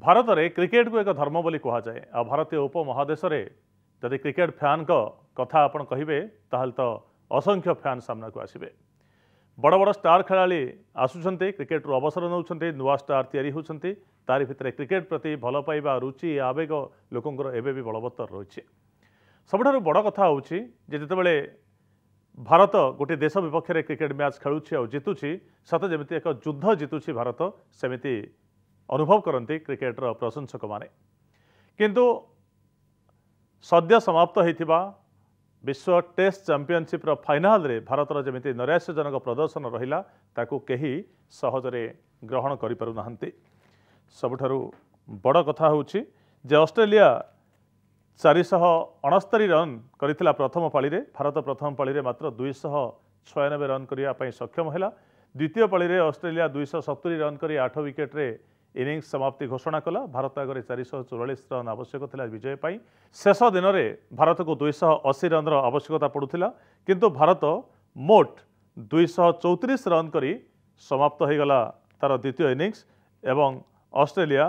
ଭାରତରେ କ୍ରିକେଟକୁ ଏକ ଧର୍ମ ବୋଲି କୁହାଯାଏ ଆଉ ଭାରତୀୟ ଉପମହାଦେଶରେ ଯଦି କ୍ରିକେଟ ଫ୍ୟାନ୍ଙ୍କ କଥା ଆପଣ କହିବେ ତାହେଲେ ତ ଅସଂଖ୍ୟ ଫ୍ୟାନ୍ ସାମ୍ନାକୁ ଆସିବେ ବଡ଼ ବଡ଼ ଷ୍ଟାର୍ ଖେଳାଳି ଆସୁଛନ୍ତି କ୍ରିକେଟରୁ ଅବସର ନେଉଛନ୍ତି ନୂଆ ଷ୍ଟାର୍ ତିଆରି ହେଉଛନ୍ତି ତାରି ଭିତରେ କ୍ରିକେଟ ପ୍ରତି ଭଲ ପାଇବା ରୁଚି ଆବେଗ ଲୋକଙ୍କର ଏବେ ବି ବଳବତ୍ତର ରହିଛି ସବୁଠାରୁ ବଡ଼ କଥା ହେଉଛି ଯେ ଯେତେବେଳେ ଭାରତ ଗୋଟିଏ ଦେଶ ବିପକ୍ଷରେ କ୍ରିକେଟ ମ୍ୟାଚ୍ ଖେଳୁଛି ଆଉ ଜିତୁଛି ସତ ଯେମିତି ଏକ ଯୁଦ୍ଧ ଜିତୁଛି ଭାରତ ସେମିତି ଅନୁଭବ କରନ୍ତି କ୍ରିକେଟର ପ୍ରଶଂସକମାନେ କିନ୍ତୁ ସଦ୍ୟ ସମାପ୍ତ ହୋଇଥିବା ବିଶ୍ୱ ଟେଷ୍ଟ ଚାମ୍ପିଅନସିପ୍ର ଫାଇନାଲରେ ଭାରତର ଯେମିତି ନୈରାଶ୍ୟଜନକ ପ୍ରଦର୍ଶନ ରହିଲା ତାକୁ କେହି ସହଜରେ ଗ୍ରହଣ କରିପାରୁନାହାନ୍ତି ସବୁଠାରୁ ବଡ଼ କଥା ହେଉଛି ଯେ ଅଷ୍ଟ୍ରେଲିଆ ଚାରିଶହ ଅଣସ୍ତରୀ ରନ୍ କରିଥିଲା ପ୍ରଥମ ପାଳିରେ ଭାରତ ପ୍ରଥମ ପାଳିରେ ମାତ୍ର ଦୁଇଶହ ଛୟାନବେ ରନ୍ କରିବା ପାଇଁ ସକ୍ଷମ ହେଲା ଦ୍ୱିତୀୟ ପାଳିରେ ଅଷ୍ଟ୍ରେଲିଆ ଦୁଇଶହ ସତୁରି ରନ୍ କରି ଆଠ ୱିକେଟ୍ରେ ইনিংস সমাপ্তি ঘোষণা কলা ভারত আগে চারিশ চৌরাশ রন আবশ্যক লা বিজয় পাই শেষ দিনরে ভারতক দুইশ অশি রনর আবশ্যকতা পড়ুলা কিন্তু ভারত মোট দুইশ চৌত্রিশ রন করে সমাপ্ত হয়ে গেল তার দ্বিতীয় ইনিংস এবং অস্ট্রেলিয়া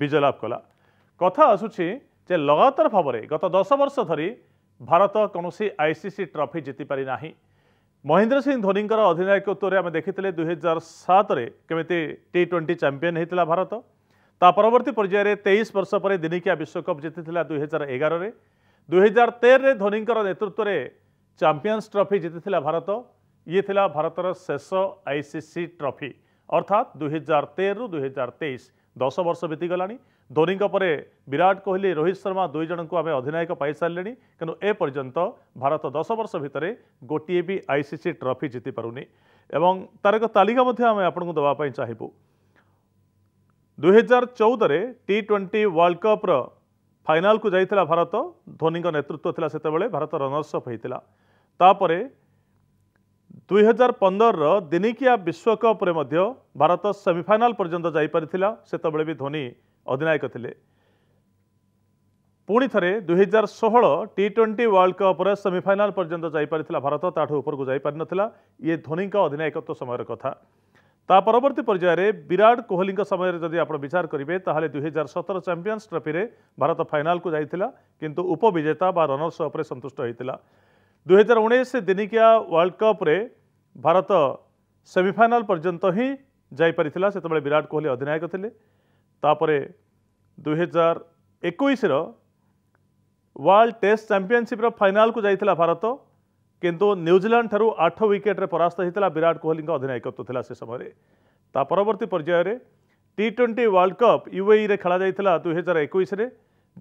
বিজয় লাভ কলা কথা আসুছি যে লগাতার ভাবে গত দশ বর্ষ ধর ভারত কৌশি আইসিসি ট্রফি জিতিপারি না মহেন্দ্র সিং ধোনীঙ্কর অধিনায়কত্বরে আমি দেখিলে দুই হাজার সাতরে কেমিতি টি টোয়েন্টি চ্যাম্পিয়ন হয়েছিল ভারত তা পরবর্তী পর্যায়ে তেইশ বর্ষ পরে দিনিকিয়া বিশ্বকপ জিতিলা দুই হাজার এগারে দুই হাজার তেরে ধোনীঙ্কর নেতৃত্বরে চ্যাম্পিয়ন্স ট্রফি জিতিলা ভারত ইয়ে লা ভারতর শেষ আইসিসি ট্রফি অর্থাৎ দুই হাজার তেরু দুই হাজার তেইশ দশ বর্ষ বিতিগলা ଧୋନିଙ୍କ ପରେ ବିରାଟ କୋହଲି ରୋହିତ ଶର୍ମା ଦୁଇ ଜଣଙ୍କୁ ଆମେ ଅଧିନାୟକ ପାଇସାରିଲେଣି କିନ୍ତୁ ଏପର୍ଯ୍ୟନ୍ତ ଭାରତ ଦଶ ବର୍ଷ ଭିତରେ ଗୋଟିଏ ବି ଆଇସିସି ଟ୍ରଫି ଜିତିପାରୁନି ଏବଂ ତାର ଏକ ତାଲିକା ମଧ୍ୟ ଆମେ ଆପଣଙ୍କୁ ଦେବା ପାଇଁ ଚାହିଁବୁ ଦୁଇହଜାର ଚଉଦରେ ଟି ଟ୍ୱେଣ୍ଟି ୱାର୍ଲଡ଼ କପ୍ର ଫାଇନାଲକୁ ଯାଇଥିଲା ଭାରତ ଧୋନିଙ୍କ ନେତୃତ୍ୱ ଥିଲା ସେତେବେଳେ ଭାରତ ରନର୍ସ ଅଫ୍ ହୋଇଥିଲା ତାପରେ ଦୁଇହଜାର ପନ୍ଦରର ଦିନିକିଆ ବିଶ୍ୱକପ୍ରେ ମଧ୍ୟ ଭାରତ ସେମିଫାଇନାଲ୍ ପର୍ଯ୍ୟନ୍ତ ଯାଇପାରିଥିଲା ସେତେବେଳେ ବି ଧୋନି অধিনায়ক তলে পূণিথরে 2016 টি20 ওয়ার্ল্ড কাপে সেমিফাইনাল পর্যন্ত যাই পারিছিল ভারত তাড় উপর গ যাই পারনছিল এ ধোনি কা অধিনায়কত্ব সময়ৰ কথা তা পৰবর্তী পৰ্যায়ৰে বিরাট কোহলি কা সময়ৰ যদি আপোন বিচার কৰিবে তহলে 2017 চ্যাম্পিয়ন্স ট্রফিৰে ভারত ফাইনাল কো যাইছিল কিন্তু উপবিজেতা বা রানার্স আপৰ সন্তুষ্ট হৈছিল 2019 দিনিকিয়া ওয়ার্ল্ড কাপৰে ভারত সেমিফাইনাল পর্যন্ত হেই যাই পৰিছিল সেতেবে বিরাট কোহলি অধিনায়ক তলে ତାପରେ ଦୁଇହଜାର ଏକୋଇଶର ୱାର୍ଲଡ ଟେଷ୍ଟ ଚାମ୍ପିଅନସିପ୍ର ଫାଇନାଲକୁ ଯାଇଥିଲା ଭାରତ କିନ୍ତୁ ନ୍ୟୁଜିଲାଣ୍ଡଠାରୁ ଆଠ ୱିକେଟ୍ରେ ପରାସ୍ତ ହୋଇଥିଲା ବିରାଟ କୋହଲିଙ୍କ ଅଧିନାୟକତ୍ୱ ଥିଲା ସେ ସମୟରେ ତା ପରବର୍ତ୍ତୀ ପର୍ଯ୍ୟାୟରେ ଟି ଟ୍ୱେଣ୍ଟି ୱାର୍ଲଡ କପ୍ ୟୁଏଇରେ ଖେଳାଯାଇଥିଲା ଦୁଇହଜାର ଏକୋଇଶରେ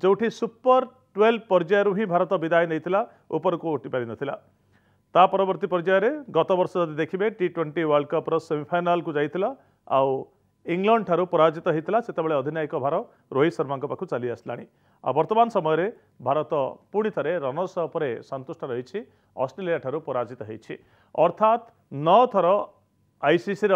ଯେଉଁଠି ସୁପର ଟୁଏଲ୍ଭ ପର୍ଯ୍ୟାୟରୁ ହିଁ ଭାରତ ବିଦାୟ ନେଇଥିଲା ଉପରକୁ ଉଠି ପାରିନଥିଲା ତା ପରବର୍ତ୍ତୀ ପର୍ଯ୍ୟାୟରେ ଗତ ବର୍ଷ ଯଦି ଦେଖିବେ ଟି ଟ୍ୱେଣ୍ଟି ୱାର୍ଲଡ କପ୍ର ସେମିଫାଇନାଲକୁ ଯାଇଥିଲା ଆଉ ଇଂଲଣ୍ଡଠାରୁ ପରାଜିତ ହୋଇଥିଲା ସେତେବେଳେ ଅଧିନାୟକ ଭାର ରୋହିତ ଶର୍ମାଙ୍କ ପାଖକୁ ଚାଲି ଆସିଲାଣି ଆଉ ବର୍ତ୍ତମାନ ସମୟରେ ଭାରତ ପୁଣି ଥରେ ରନର୍ସ ଉପରେ ସନ୍ତୁଷ୍ଟ ରହିଛି ଅଷ୍ଟ୍ରେଲିଆଠାରୁ ପରାଜିତ ହୋଇଛି ଅର୍ଥାତ୍ ନଅ ଥର ଆଇସିସିର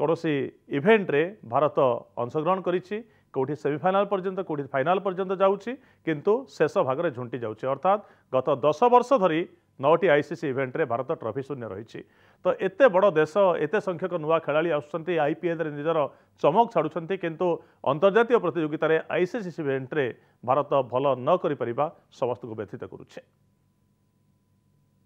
କୌଣସି ଇଭେଣ୍ଟରେ ଭାରତ ଅଂଶଗ୍ରହଣ କରିଛି କେଉଁଠି ସେମିଫାଇନାଲ୍ ପର୍ଯ୍ୟନ୍ତ କେଉଁଠି ଫାଇନାଲ୍ ପର୍ଯ୍ୟନ୍ତ ଯାଉଛି କିନ୍ତୁ ଶେଷ ଭାଗରେ ଝୁଣ୍ଟି ଯାଉଛି ଅର୍ଥାତ୍ ଗତ ଦଶ ବର୍ଷ ଧରି ନଅଟି ଆଇସିସି ଇଭେଣ୍ଟରେ ଭାରତ ଟ୍ରଫି ଶୂନ୍ୟ ରହିଛି ତ ଏତେ ବଡ଼ ଦେଶ ଏତେ ସଂଖ୍ୟକ ନୂଆ ଖେଳାଳି ଆସୁଛନ୍ତି ଆଇପିଏଲ୍ରେ ନିଜର ଚମକ ଛାଡ଼ୁଛନ୍ତି କିନ୍ତୁ ଅନ୍ତର୍ଜାତୀୟ ପ୍ରତିଯୋଗିତାରେ ଆଇସିସି ଇଭେଣ୍ଟରେ ଭାରତ ଭଲ ନ କରିପାରିବା ସମସ୍ତଙ୍କୁ ବ୍ୟଥିତ କରୁଛି